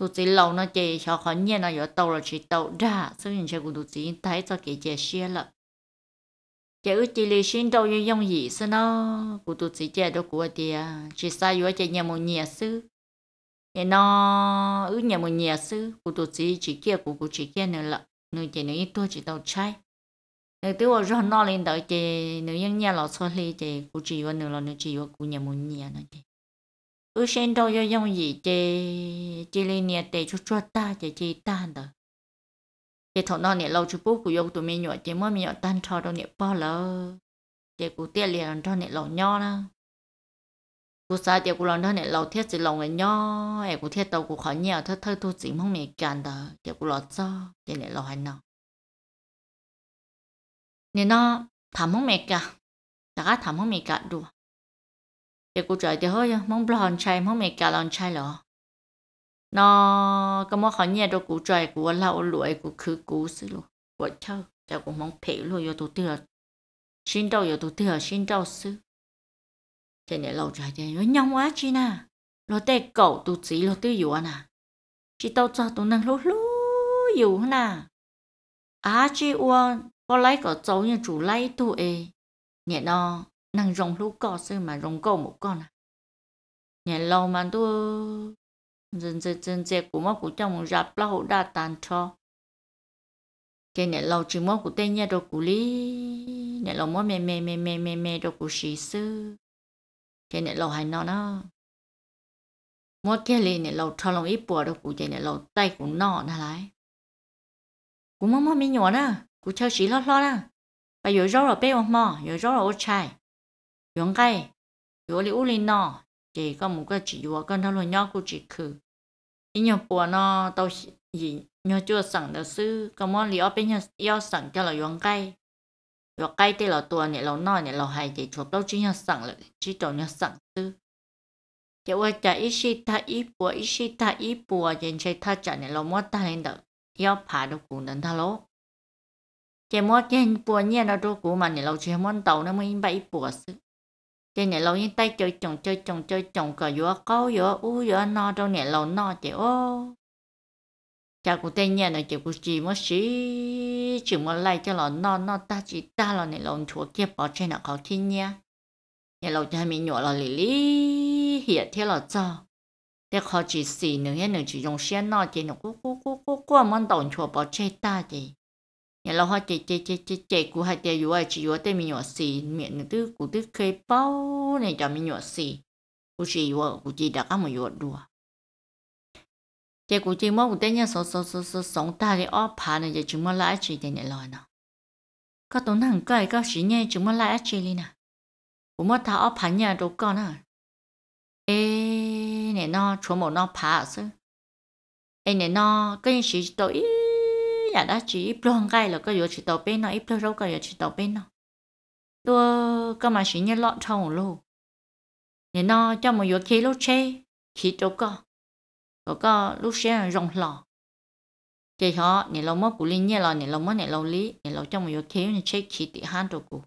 tu chỉ lâu nó chỉ cho khó nhẹ nó yếu tàu là chỉ tàu ra sau những chuyện của tu chỉ thấy cho kể chia sẻ là chỉ ước chỉ lý xin đâu yêu 用意思呢 của tu chỉ chia đâu của thì chỉ sai yếu chỉ nhà một nhà sư thì nó ước nhà một nhà sư của tu chỉ chỉ kia của của chỉ kia nữa là nữa chỉ nữa tôi chỉ tàu trái nếu tiêu rồi nó lên tới chỉ nếu những nhà lọ xôi thì chỉ của chỉ yếu nữa là nữa nhà một nhà nữa chỉ ư xin đâu yo dùng gì chê chê lên nhà để cho cho ta chê chê ta đó chê thằng nó nè lâu chú bố của yo tụi mình nhỏ chê mới mình nhỏ tan cho đâu nè bao lỡ chê cụ tiệt liền cho nè lâu nho na cụ sa chê cụ lần đó nè lâu thiết chỉ lâu người nho em cụ thiết tàu cụ khỏi nhiều thơ thơ tu chỉ mong nè cản đó chê cụ lo cho chê nè lâu hay nào nè nó thảm mong mẹ cả cả thảm mong mẹ cả đùa giờ cô trời thì hơi mong lo hòn mong mẹ cả lon chay lọ nó có mong khó nhẹ đâu cô trời cô lau lụi cô cứ cô xí lụ cô chơi cho cô mong phê lụi yo tụ tiêu xin đâu yo tụ tiêu xin đâu xứ thế này lâu trời thì nó nhong chi na lo tê cậu tụ chỉ lo tiêu yo à nà chỉ tao cho tụ năng lú lú yo nà à chi uo có lấy có cháu như chủ lấy tụ nhẹ nó nàng rồng lũ cò sư mà rồng cầu một con à nhà lâu mà tu dân dân dân dẹp của mắt của chồng một rạp là hậu tàn cho cái nhà lâu chỉ mắt của tên nhà đồ của lý nhà lâu mắt mè mè mè mè mè mè đồ của sĩ sư cái nhà lâu hay nó nó mắt cái lì nhà lâu cho lòng ít bùa đồ của cái nhà lâu tay của nó nà lại của mắt mắt mi nhỏ nè của chơi sĩ lót lót nè bà yếu rau rồi bé ông mò yếu rau rồi ô chai 用该，有哩屋里呢，这个某个只我跟他论要过几去，因为不呢都是以要做省的事，咁我哩后边要要省掉了用该，用该的了多呢，老那呢老还得做到这样省了，知道要省事。จะว่าจะอิชิตาอิปัวอิชิตาอิปัวเย็นใช้ท่าจันเนี่ยเรามดตาเลนเดยอผาดูกูนันทะโลจะมดเย็นปัวเนี่ยเราดูกูมันเนี่ยเราใช้มอนเต่านะมึงไปอิปัวซึ chị nhảy lâu yên tay chơi chồng chơi chồng chơi chồng cả gió câu gió u gió no trong nhảy lâu no chị ô cha cũng tên nhà này chị cũng chỉ mất xí chỉ mất lại cho nó no no ta chỉ ta là nhảy lâu chúa kia bỏ trên là khó tin nha nhảy lâu cho mình nhỏ lò lì lì hiện thế là cho để khó chỉ xì nữa hết nữa chỉ dùng xe no chị nó cú cú cú cú cú món đồng chúa bỏ trên ta chị nhà lo hoa chè chè chè chè chè của hai chè vừa chỉ vừa tên mình nhỏ xì miệng nữa tư của tư khê bao này cho mình nhỏ xì của chị vừa của chị đã có một vừa đùa chè của chị mong của tên nhà sống sống sống sống sống ta thì ó phá này giờ chúng mà lại chị tên nhà lo nè các tổn thằng cái các sĩ nhé chúng mà lại chị đi nè của mất thà ó phá nhà đâu con à ê này nó chỗ một nó phá chứ ê này nó cái gì chị tội là đã chỉ ít lo ngay là có yếu chỉ tàu bên nó ít lo đâu có yếu chỉ tàu bên nó tôi cơ mà chỉ nhớ lọt thầu luôn nên nó cho một yếu khí lúc chê khí chỗ có có có lúc xe rồng lọ, chỉ họ nên lâu mất của linh nhớ lọ, nên lâu mất nên lâu lý nên lâu cho một yếu khí nên chê khí tự hàn đồ cũ,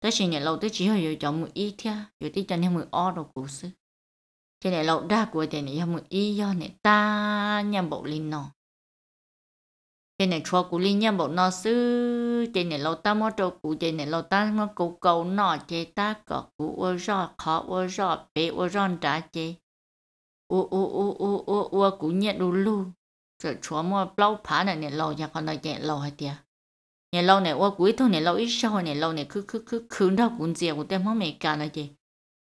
tới chỉ nên lâu tới chỉ hơi yếu cho một ít thia yếu tí cho nên một o đồ cũ sư chỉ nên lâu đa của thì nên một ít do nên ta nhằm bộ linh nó trên này cho cú linh nhâm bộ nó sư trên này lâu ta mua cho cú trên này lâu ta mua cú cầu nọ chế ta có cú ô rọ khó ô rọ bé ô rọn trả chế ô ô ô ô ô ô cú nhận đủ lu rồi cho mua lâu phá này này lâu nhà con nói chạy lâu hay tiệt này lâu này ô cuối thôi này lâu ít sau này lâu này cứ cứ cứ cứ đâu cũng gì cũng đem hết mấy cả nói chế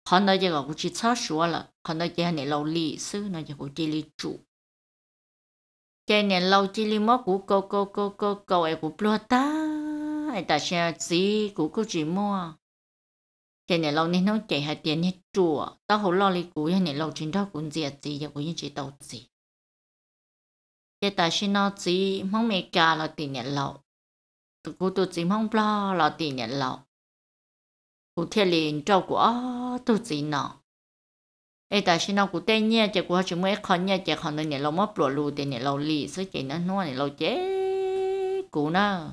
họ nói chế là cũng chỉ sáu số là họ nói chế này lâu lì sư nói chế cũng chỉ lì chủ cho nên lâu chỉ li mò của cô cô cô cô cô ấy của lo ta ai ta sẽ gì của cô chỉ mua, cho nên lâu nên nó chạy hai tiền hết chùa ta hổ lo li của cho nên lâu chính đó cũng gì gì giờ cũng như chỉ đầu gì cho ta sẽ nó gì mong mẹ cả là tiền nhận lâu tụi cô tụi chỉ mong lo là tiền nhận lâu cụ thể liền trâu của tụi chỉ nào ấy ta xin nó cũng tên nhé chỉ cũng chúng mới khăn nhé chỉ khăn nên lâu mất bỏ lù thì nên lâu lì số chỉ nó nuôi nên lâu chế cũ nó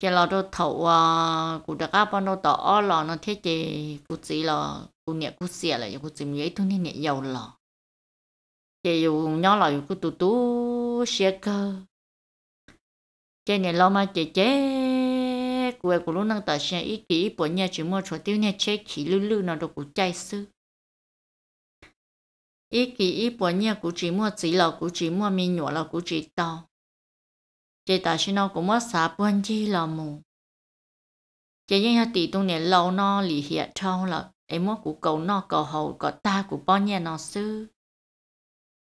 chỉ lâu đâu thầu à ờ, cũng đã các bạn đâu tỏ lò nó thế chỉ cũng chỉ là cũng nhẹ cũng xẻ lại cũng chỉ mấy thôi nên nhẹ giàu lò chỉ dù nhỏ lại cũng tu tu xẻ cơ chỉ nên lâu mà chỉ chế của của lúc năng ta xẻ ý kỹ bỏ nhà chỉ mua cho tiêu nhà chế khí lư lư nó đâu cũng chạy sư 一给一波年估计莫子了，估计莫米鸟了，估计到。这大是那个莫啥半天了么？这人家地东年老那里些超了，哎莫古狗那狗后个大古半年那事。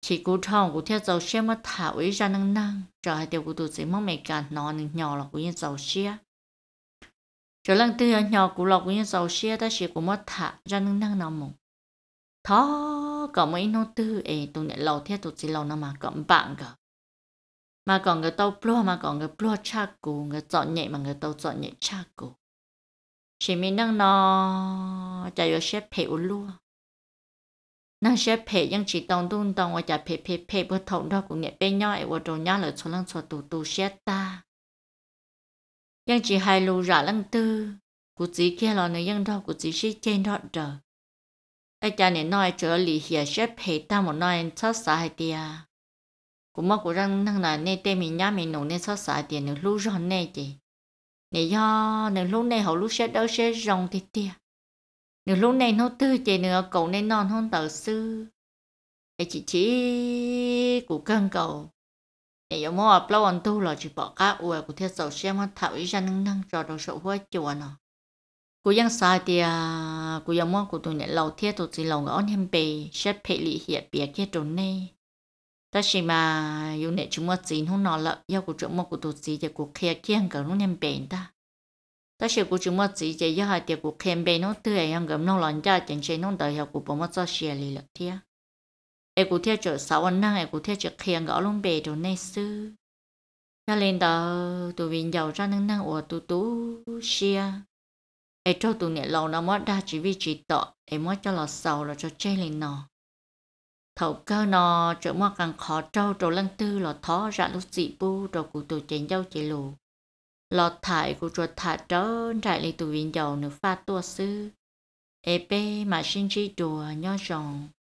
chỉ cú thong cú theo dầu xe mất thả ấy ra năng năng cho hai tiêu cú tụt gì mất mày cả nó nên nhỏ là cú như dầu xe cho lần tư nhỏ cú là cú như dầu xe ta chỉ cú mất thả ra năng năng nào mùng thó có mấy nô tư ấy tụi này lâu theo tụi chỉ lâu nó mà còn bạn cả mà còn người tàu plua mà còn người plua cha cụ người chọn nhẹ mà người tàu chọn nhẹ cha cụ chỉ mình đang nó chả có xếp phê u lua năng xếp phê nhưng chỉ tông tung tông và chả phê phê phê bữa thầu đó cũng nhẹ bên nhau ấy và đồ nhau lại cho lăng cho tụ tụ xếp ta nhưng chỉ hai lù rã lăng tư cụ chỉ kia là người nhưng đó cụ chỉ xí trên đó rồi ai cha này nói chỗ lì hiệp sẽ phải ta một nói sót xả đi à cũng mà cũng rằng thằng này nên tên mình nhá mình nổ nên sót xả tiền nữa lúc rồi nè chị nè do nè lúc này hậu lúc sẽ đâu sẽ rong thì tia nè lúc này nó tư chị nữa cậu nên non hơn tờ sư ai chị chỉ của cơn cầu nè giờ mua ở lâu ăn tu là chỉ bỏ cá uể của theo sầu xem hoa thảo ý ra nâng nâng cho đầu sầu hoa chùa nó กูยังสาเดียกูยังมองกูตัวเนี่ยเราเทียตัวจีเราก็อ้อนเฮมเปเช็ดเพลีเหียเปียเกียตรงนี้แต่สิมาอยู่เนี่ยจุ่มว่าจีนหุ่นนอนละยากูจุ่มว่ากูตัวจีเดียกูเคลียเกียงกับหุ่นเฮมเปนตาแต่สิกูจุ่มว่าจีเดียยาเดียกูเคลียเปนน้องเตยยังกับน้องหลานจ้าจังเชน้องเตยยากูบอกว่าจะเสียเลยละเทียเอกูเทียจะสาวนั่งเอกูเทียจะเคลียงกับลุ่มเปตรงนี้ซื้อ ta lên đó tụi mình giàu ra nâng nâng của tụi tú xia hay cho tụi nè lâu nó mới đa chỉ vì chỉ tọ em mới cho lò sầu là cho chơi lên nó thầu cơ nó chỗ mà càng khó trâu trâu lăng tư là thó ra lúc dị bu rồi cụ tụi chén dâu chỉ lù lò thải của chuột thả trơn trại lên tụi viên dầu nước pha tua sư ép mà xin chi đùa nho rồng